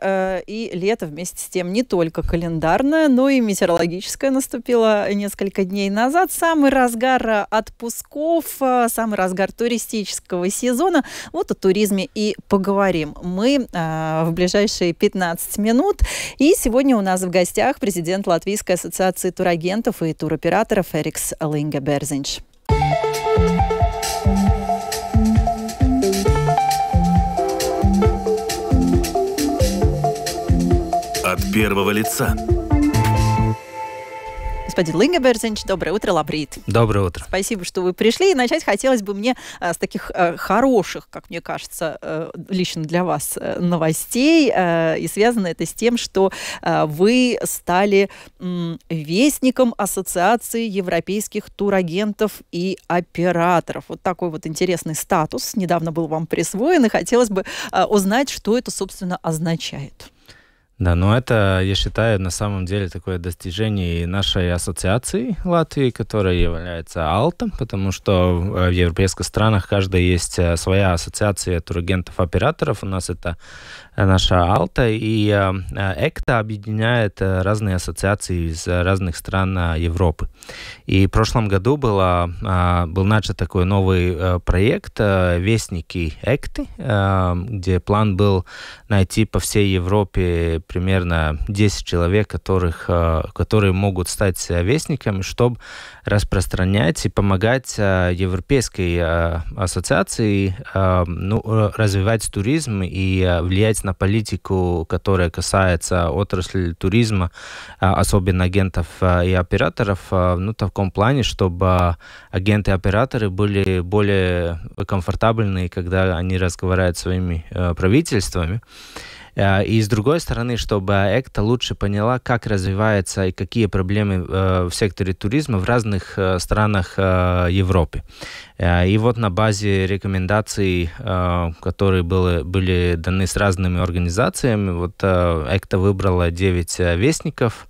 Э, и лето вместе с тем не только календарное, но и метеорологическое наступило несколько дней назад. Самый разгар отпусков, э, самый разгар туристического сезона. Вот о туризме и поговорим мы э, в ближайшие 15 минут. И сегодня у нас в гостях президент Латвийской ассоциации турагентов и туроператоров Эрикс Линге Берзинч. первого лица. Господин Лингеберзенч, доброе утро, Лабрит. Доброе утро. Спасибо, что вы пришли. И начать хотелось бы мне э, с таких э, хороших, как мне кажется, э, лично для вас новостей. И связано это с тем, что вы стали вестником Ассоциации европейских турагентов и операторов. Вот такой вот интересный статус недавно был вам присвоен, и хотелось бы узнать, что это, собственно, означает. Да, но это, я считаю, на самом деле такое достижение нашей ассоциации Латвии, которая является АЛТом, потому что в э, европейских странах каждая есть э, своя ассоциация турагентов-операторов. У нас это Э, наша Алта. И э, э, ЭКТА объединяет разные ассоциации из разных стран Европы. И в прошлом году было, был начат такой новый проект «Вестники ЭКТы», где план был найти по всей Европе примерно 10 человек, которых, которые могут стать вестниками, чтобы распространять и помогать европейской ассоциации ну, развивать туризм и влиять на на политику, которая касается отрасли туризма, а, особенно агентов а, и операторов, а, ну, в таком плане, чтобы агенты и операторы были более комфортабельны, когда они разговаривают с своими правительствами. Э, и с другой стороны, чтобы ЭКТА лучше поняла, как развивается и какие проблемы э, в секторе туризма в разных э, странах Европы. И вот на базе рекомендаций, которые были, были даны с разными организациями, вот ЭКТА выбрала 9 вестников,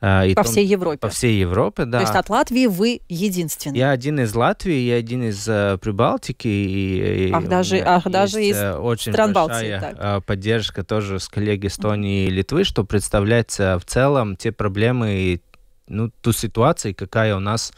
а, и по том, всей Европе. По всей Европе, да. То есть от Латвии вы единственный. Я один из Латвии, я один из э, Прибалтики. И, ах, даже, ах, даже из э, очень стран большая Балтии. Так. Э, поддержка тоже с коллег Эстонии и Литвы, что представляется в целом те проблемы и ну, ту ситуацию, какая у нас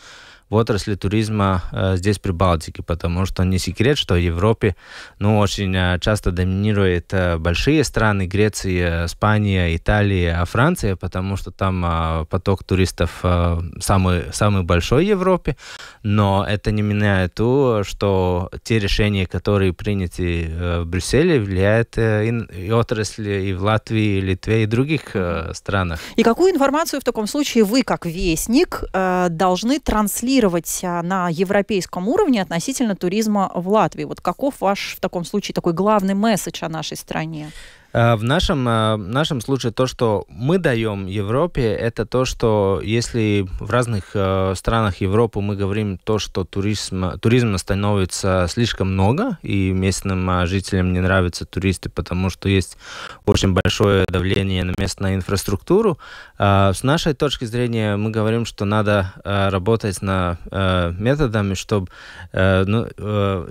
в отрасли туризма э, здесь при Балтике, потому что не секрет, что в Европе ну, очень э, часто доминируют э, большие страны, Греция, э, Испания, Италия, а Франция, потому что там э, поток туристов э, самый, самый большой в Европе но это не меняет то, что те решения, которые приняты э, в Брюсселе, влияют э, и отрасли и в Латвии, и Литве, и других э, странах. И какую информацию в таком случае вы, как вестник, должны транслировать на европейском уровне относительно туризма в Латвии? Вот каков ваш в таком случае такой главный месседж о нашей стране? Э, в нашем, э, нашем случае то, что мы даем Европе, это то, что если в разных э, странах Европы мы говорим то, что туризм, туризма становится слишком много, и местным жителям не нравятся туристы, потому что есть очень большое давление на местную инфраструктуру, с нашей точки зрения мы говорим, что надо работать на методами, чтобы ну,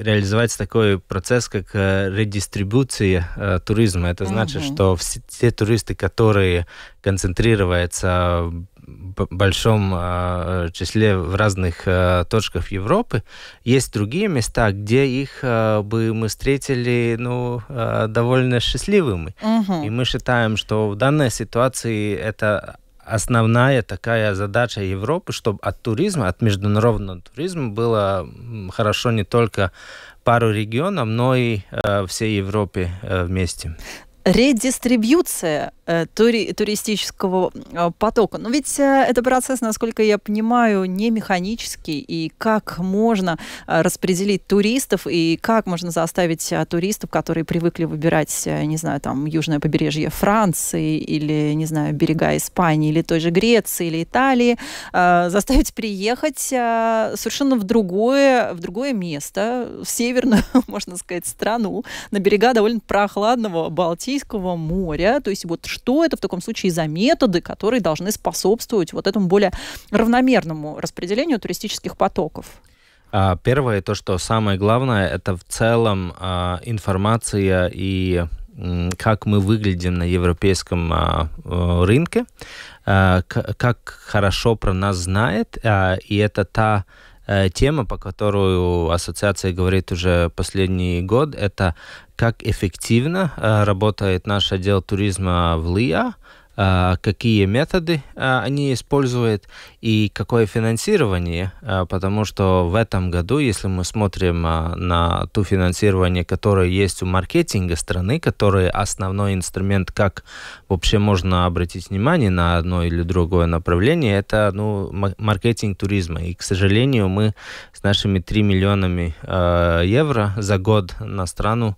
реализовать такой процесс, как редистрибуция туризма. Это значит, что все те туристы, которые концентрируются в большом э, числе в разных э, точках Европы, есть другие места, где их э, бы мы встретили ну, э, довольно счастливыми. Угу. И мы считаем, что в данной ситуации это основная такая задача Европы, чтобы от туризма, от международного туризма было хорошо не только пару регионов, но и э, всей Европе э, вместе редистрибьюция э, тури туристического э, потока. Но ведь э, это процесс, насколько я понимаю, не механический. И как можно распределить туристов, и как можно заставить туристов, которые привыкли выбирать, не знаю, там, южное побережье Франции, или, не знаю, берега Испании, или той же Греции, или Италии, заставить приехать совершенно в другое, в другое место, в северную, можно сказать, страну, на берега довольно прохладного Балтии. Балтийского моря. То есть вот что это в таком случае за методы, которые должны способствовать вот этому более равномерному распределению туристических потоков? А, первое, то, что самое главное, это в целом а, информация и как мы выглядим на европейском а, э, рынке, как хорошо про нас знает, и это та Э, тема, по которой ассоциация говорит уже последний год, это как эффективно э, работает наш отдел туризма в ЛИА, а, какие методы а, они используют и какое финансирование, а, потому что в этом году, если мы смотрим на ту финансирование, которое есть у маркетинга страны, которое основной инструмент, как вообще можно обратить внимание на одно или другое направление, это ну, маркетинг туризма. И, к сожалению, мы с нашими 3 миллионами евро за год на страну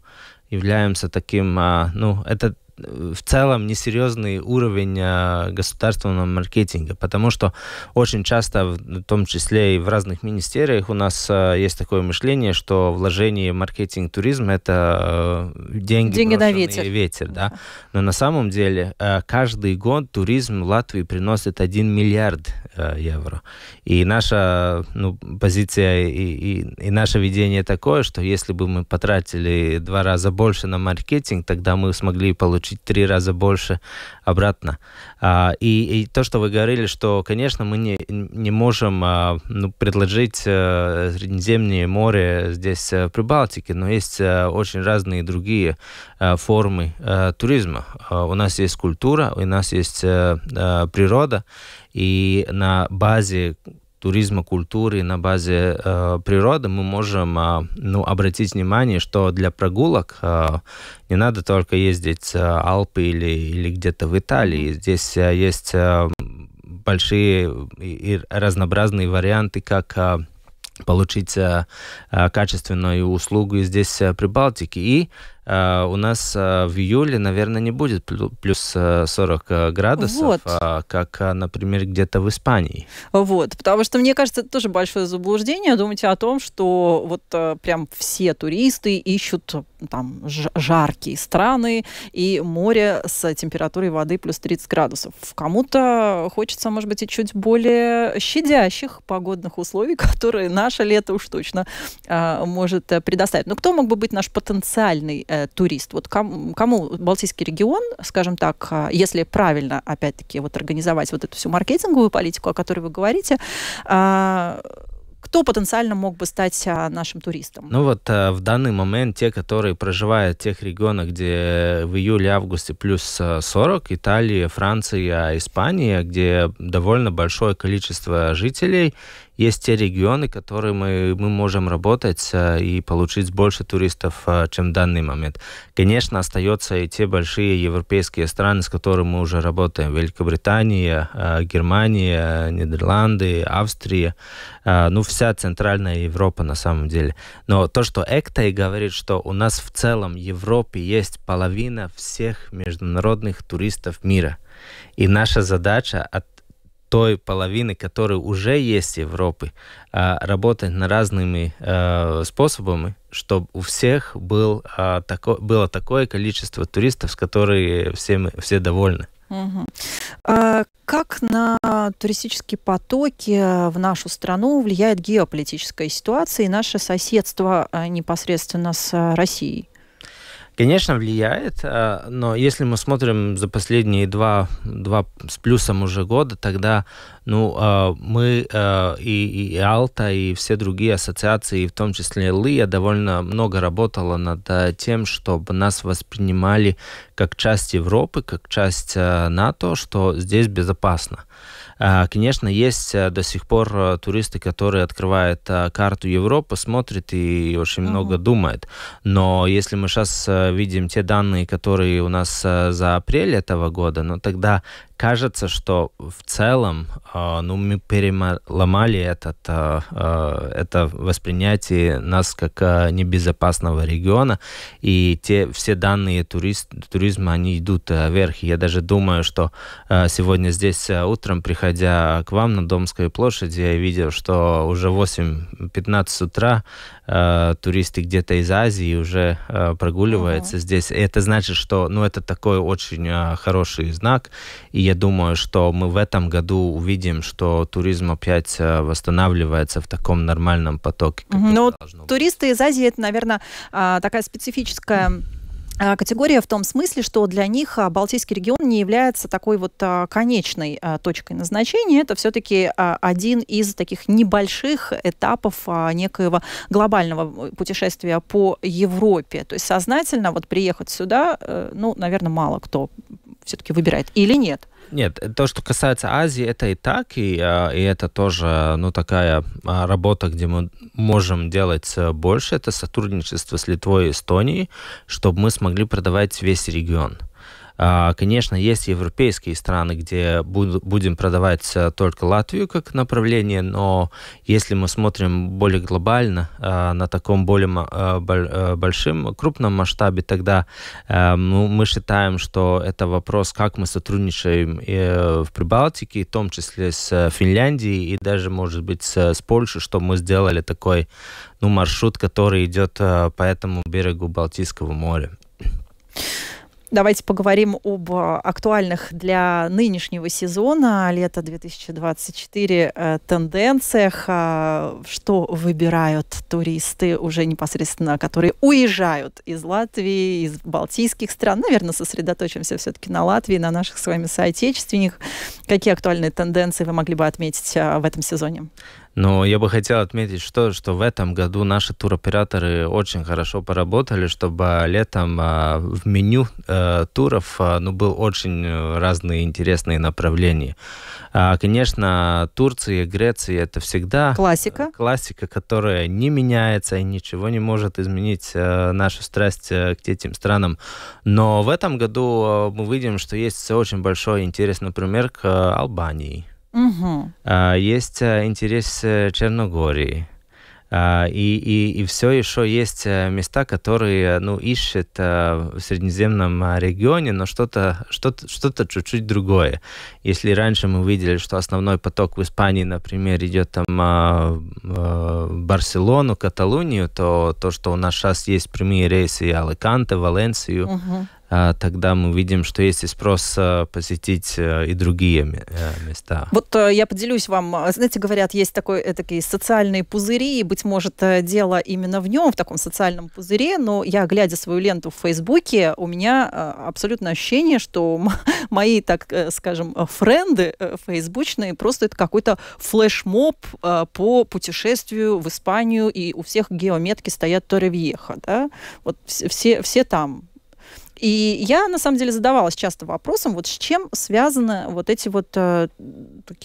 являемся таким, ну, это в целом несерьезный уровень а, государственного маркетинга, потому что очень часто, в том числе и в разных министериях, у нас а, есть такое мышление, что вложение в маркетинг туризм это э, деньги, деньги на ветер. ветер да? Но на самом деле э, каждый год туризм в Латвии приносит 1 миллиард э, евро. И наша ну, позиция и, и, и наше видение такое, что если бы мы потратили два раза больше на маркетинг, тогда мы смогли получить получить три раза больше обратно. А, и, и то, что вы говорили, что, конечно, мы не, не можем а, ну, предложить а, Средиземное море здесь, а, в Прибалтике, но есть а, очень разные другие а, формы а, туризма. А, у нас есть культура, у нас есть а, а, природа, и на базе туризма, культуры на базе э, природы, мы можем э, ну, обратить внимание, что для прогулок э, не надо только ездить в э, Алпы или, или где-то в Италии. Здесь э, есть э, большие и, и разнообразные варианты, как э, получить э, э качественную услугу здесь, э, Прибалтике. И Э, у нас э, в июле, наверное, не будет плюс 40 э, градусов, вот. А, как, а, например, где-то в Испании. Вот, потому что, мне кажется, это тоже большое заблуждение. думать о том, что вот прям все туристы ищут там жаркие страны и море с температурой воды плюс 30 градусов. Кому-то хочется, может быть, и чуть более щадящих погодных условий, которые наше лето уж точно а, может предоставить. Но кто мог бы быть наш потенциальный э, турист. Вот кому, кому Балтийский регион, скажем так, э, если правильно, опять-таки, вот организовать вот эту всю маркетинговую политику, о которой вы говорите, э, кто потенциально мог бы стать э, нашим туристом? Ну вот э, в данный момент те, которые проживают в тех регионах, где в июле-августе плюс 40, э, Италия, Франция, Испания, где довольно большое количество жителей, есть те регионы, которые мы, мы можем работать э, и получить больше туристов, э, чем в данный момент. Конечно, остаются и те большие европейские страны, с которыми мы уже работаем. Великобритания, э, Германия, Нидерланды, Австрия. Ну, вся Центральная Европа на самом деле. Но то, что ЭКТА и говорит, что у нас в целом в Европе есть половина всех международных туристов мира. И наша задача от той половины, которая уже есть в Европы, а работать на разными э, способами, чтобы у всех был, а, было такое количество туристов, с которыми все, мы, все довольны. А как на туристические потоки в нашу страну влияет геополитическая ситуация и наше соседство э, непосредственно с э, Россией? Конечно, влияет, э, но если мы смотрим за последние два, два с плюсом уже года, тогда ну, э, мы э, и, и Алта, и все другие ассоциации, в том числе ЛИЯ, довольно много работала над тем, чтобы нас воспринимали как часть Европы, как часть НАТО, что здесь безопасно. А, конечно, есть э, до сих пор э, туристы, которые открывают э, карту Европы, смотрят и очень uh-huh. много думают. Но если мы сейчас видим те данные, которые у нас за апрель этого года, ну тогда кажется, что в целом ну, мы переломали этот, это воспринятие нас как небезопасного региона, и те, все данные турист, туризма, они идут вверх. Я даже думаю, что сегодня здесь утром приходил подойдя к вам на Домской площади, я видел, что уже 8-15 утра э, туристы где-то из Азии уже э, прогуливаются uh-huh. здесь. И это значит, что ну, это такой очень э, хороший знак. И я думаю, что мы в этом году увидим, что туризм опять э, восстанавливается в таком нормальном потоке. Uh-huh. Ну, Но туристы из Азии, это, наверное, э, а, такая специфическая а, категория в том смысле, что для них а, Балтийский регион не является такой вот а, конечной точкой назначения. Это все-таки один из таких небольших этапов некоего глобального путешествия по Европе. То есть сознательно вот приехать сюда, э, ну, наверное, мало кто все-таки выбирает или нет. Нет, э, то, что касается Азии, это и так, и, э, и это тоже ну, такая а, работа, где мы можем делать э, больше, это сотрудничество с Литвой и Эстонией, чтобы мы смогли продавать весь регион. А, конечно, есть европейские страны, где будем продавать э, только Латвию как направление, но если мы смотрим более глобально, э, на таком более э, большим, крупном масштабе, тогда мы считаем, что это вопрос, как мы сотрудничаем в Прибалтике, в том числе с Финляндией и даже, может быть, с Польшей, что мы сделали такой ну, маршрут, который идет по этому берегу Балтийского моря. Давайте поговорим об э, актуальных для нынешнего сезона лета 2024 э, тенденциях, э, что выбирают туристы уже непосредственно, которые уезжают из Латвии, из балтийских стран. Наверное, сосредоточимся все-таки на Латвии, на наших с вами соотечественниках. Какие актуальные тенденции вы могли бы отметить в этом сезоне? Но я бы хотел отметить, что, что в этом году наши туроператоры очень хорошо поработали, чтобы а, летом а, в меню э, туров а, ну, был очень э, разные интересные направления. Конечно, Турция, Греция – это всегда классика, классика, которая не меняется и ничего не может изменить э, нашу страсть к этим странам. Но в этом году мы видим, что есть очень большой интерес, например, к Албании. Угу. А, есть э, интерес э, Черногории. А, и, и, и все еще есть э, места, которые ну, ищут а, в Средиземном регионе, но что-то что что-то чуть-чуть другое. Если раньше мы видели, что основной поток в Испании, например, идет там а, а, Барселону, Каталунию, то то, что у нас сейчас есть прямые рейсы Аликанте, Валенсию, угу. А, тогда мы видим, что есть и спрос а, посетить а, и другие места. Вот э, я поделюсь вам. Знаете, говорят, есть такой, э, такие социальные пузыри, и, быть может, э, дело именно в нем, в таком социальном пузыре, но я, глядя свою ленту в Фейсбуке, у меня абсолютно ощущение, что мои, так скажем, френды фейсбучные просто это какой-то флешмоб по путешествию в Испанию, и у всех геометки стоят Торревьеха, да? Вот все, все там и я, на самом деле, задавалась часто вопросом, вот с чем связаны вот эти вот э,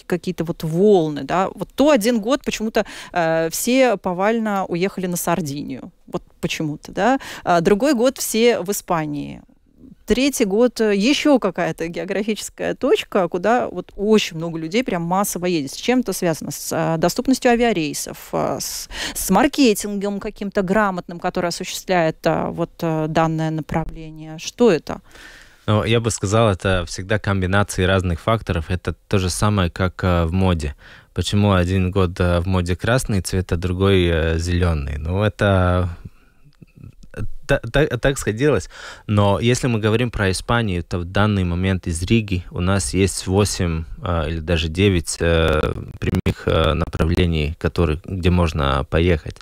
какие-то вот волны, да? Вот то один год почему-то э, все повально уехали на Сардинию, вот почему-то, да? А другой год все в Испании третий год э, еще какая-то географическая точка, куда вот очень много людей прям массово едет. С чем это связано? С э, доступностью авиарейсов, э, с, с маркетингом каким-то грамотным, который осуществляет вот данное направление. Что это? Ну, я бы сказал, это всегда комбинации разных факторов. Это то же самое, как в моде. Почему один год в моде красный цвет, а другой зеленый? Ну, это та, так сходилось. Но если мы говорим про Испанию, то в данный момент из Риги у нас есть 8 э, а, или даже 9 э, прямых э, направлений, которые, где можно поехать.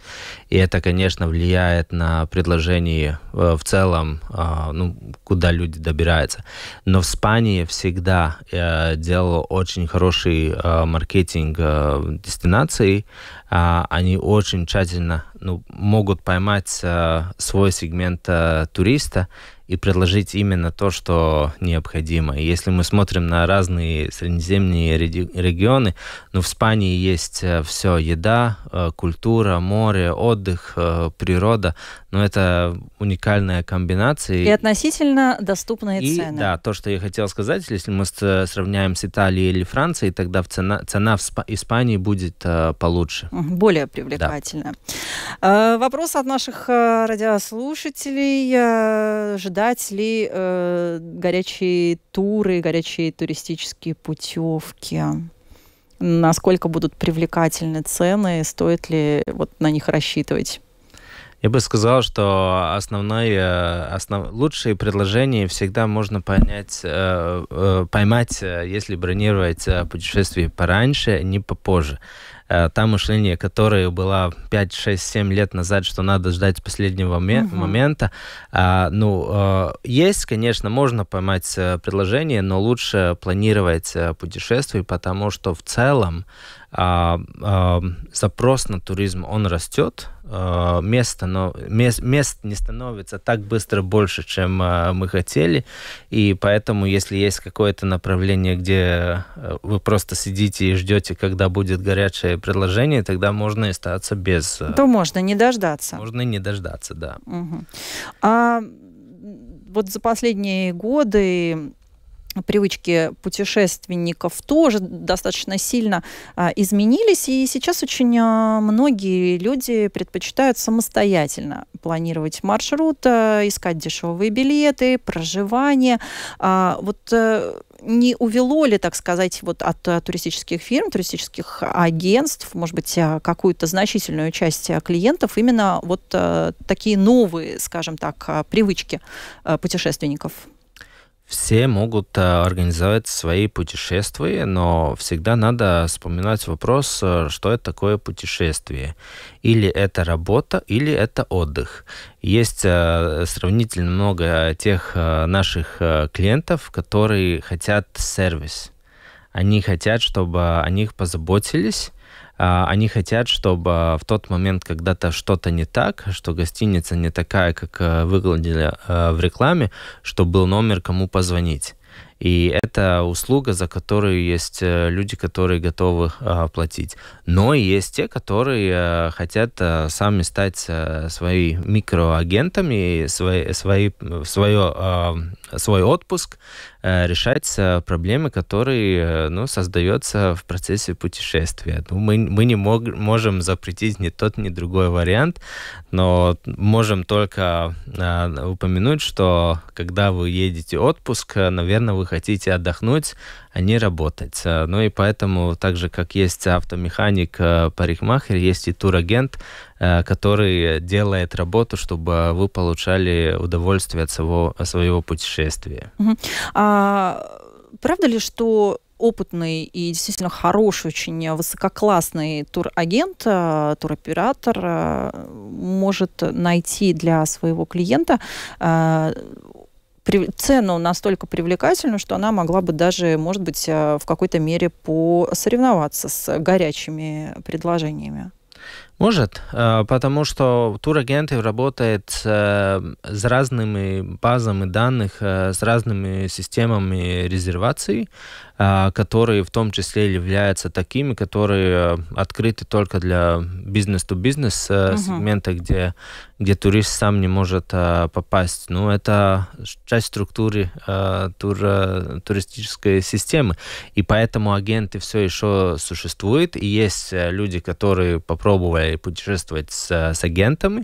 И это, конечно, влияет на предложение э, в целом, э, ну, куда люди добираются. Но в Испании всегда э, делала очень хороший э, маркетинг э, дестинаций, а, они очень тщательно ну, могут поймать э, свой сегмент э, туриста и предложить именно то, что необходимо. И если мы смотрим на разные среднеземные регионы, ну, в Испании есть э, все, еда, культура, море, отдых, природа, но это уникальная комбинация. И относительно доступные и, цены. Да, то, что я хотел сказать, если мы сравняем с Италией или Францией, тогда цена, цена в Испании будет э, получше. Более привлекательно. Да. Э, вопрос от наших э, радиослушателей. Э, ждать ли э, горячие туры, горячие туристические путевки? Насколько будут привлекательны цены? Стоит ли вот на них рассчитывать? Я бы сказал, что основное, основ... лучшие предложения всегда можно понять, э, э, поймать, э, если бронировать путешествие пораньше, а не попозже та мышление, которое было 5, 6, 7 лет назад, что надо ждать последнего угу. Uh -huh. момента. А, ну, есть, конечно, можно поймать предложение, но лучше планировать путешествие, потому что в целом а, а, запрос на туризм, он растет, Э, место, но, мест, мест не становится так быстро больше, чем э, мы хотели. И поэтому, если есть какое-то направление, где э, вы просто сидите и ждете, когда будет горячее предложение, тогда можно и остаться без... Э, То можно не дождаться. Можно не дождаться, да. Угу. А вот за последние годы привычки путешественников тоже достаточно сильно а, изменились, и сейчас очень а, многие люди предпочитают самостоятельно планировать маршрут, а, искать дешевые билеты, проживание. А, вот а, не увело ли, так сказать, вот от а, туристических фирм, туристических агентств, может быть, а, какую-то значительную часть а, клиентов именно вот а, такие новые, скажем так, а, привычки а, путешественников? все могут э, организовать свои путешествия, но всегда надо вспоминать вопрос, э, что это такое путешествие. Или это работа, или это отдых. Есть э, сравнительно много тех наших клиентов, которые хотят сервис. Они хотят, чтобы о них позаботились, а, они хотят, чтобы а, в тот момент, когда-то что-то не так, что гостиница не такая, как э, выглядели э, в рекламе, что был номер, кому позвонить. И это услуга, за которую есть э, люди, которые готовы а, платить. Но и есть те, которые а, хотят а, сами стать а, своими микроагентами, свои, свои, свое а, свой отпуск, э, решать э, проблемы, которые э, ну, создаются в процессе путешествия. Ну, мы, мы не мог, можем запретить ни тот, ни другой вариант, но можем только упомянуть, что когда вы едете в отпуск, наверное, вы хотите отдохнуть а не работать. Э, ну и поэтому, так же как есть автомеханик, э, парикмахер, есть и турагент, э, который делает работу, чтобы вы получали удовольствие от своего, своего путешествия. А, правда ли, что опытный и действительно хороший, очень высококлассный турагент, туроператор может найти для своего клиента цену настолько привлекательную, что она могла бы даже, может быть, э, в какой-то мере посоревноваться с горячими предложениями. Может, э, потому что турагенты работают э, с разными базами данных, э, с разными системами резервации, которые в том числе являются такими, которые открыты только для бизнес-то-бизнес угу. сегмента, где, где турист сам не может попасть. Ну, это часть структуры тур, туристической системы. И поэтому агенты все еще существуют, и есть люди, которые попробовали путешествовать с, э, с агентами,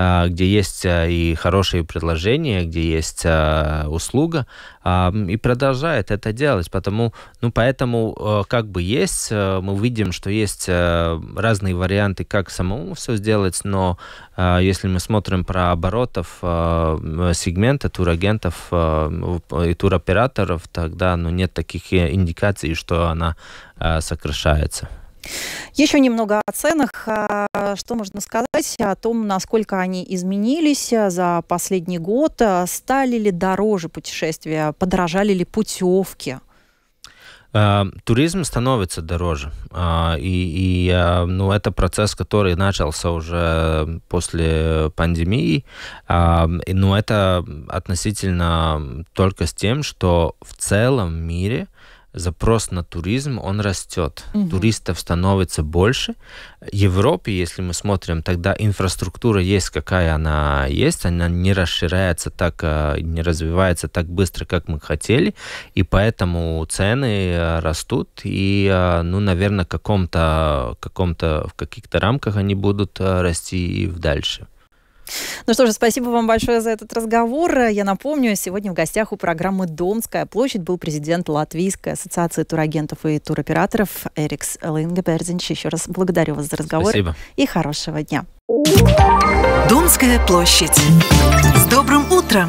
а, где есть э, и хорошие предложения, где есть э, услуга, а, и продолжает это делать. Потому, ну, поэтому как бы есть, мы видим, что есть разные варианты, как самому все сделать, но если мы смотрим про оборотов сегмента турагентов и туроператоров, тогда ну, нет таких индикаций, что она сокращается. Еще немного о ценах. А, что можно сказать о том, насколько они изменились а, за последний год? А, стали ли дороже путешествия? Подорожали ли путевки? Туризм становится дороже, и, и ну, это процесс, который начался уже после пандемии, но это относительно только с тем, что в целом мире – запрос на туризм, он растет. Угу. Туристов становится больше. В Европе, если мы смотрим, тогда инфраструктура есть, какая она есть. Она не расширяется так, э, не развивается так быстро, как мы хотели. И поэтому цены э, растут. И, э, ну, наверное, каком-то, каком-то, в каких-то рамках они будут расти и в дальше. Ну что же, спасибо вам большое за этот разговор. Я напомню, сегодня в гостях у программы «Домская площадь» был президент Латвийской ассоциации турагентов и туроператоров Эрикс Лингеберзинч. Еще раз благодарю вас за разговор. Спасибо. И хорошего дня. Домская площадь. С добрым утром!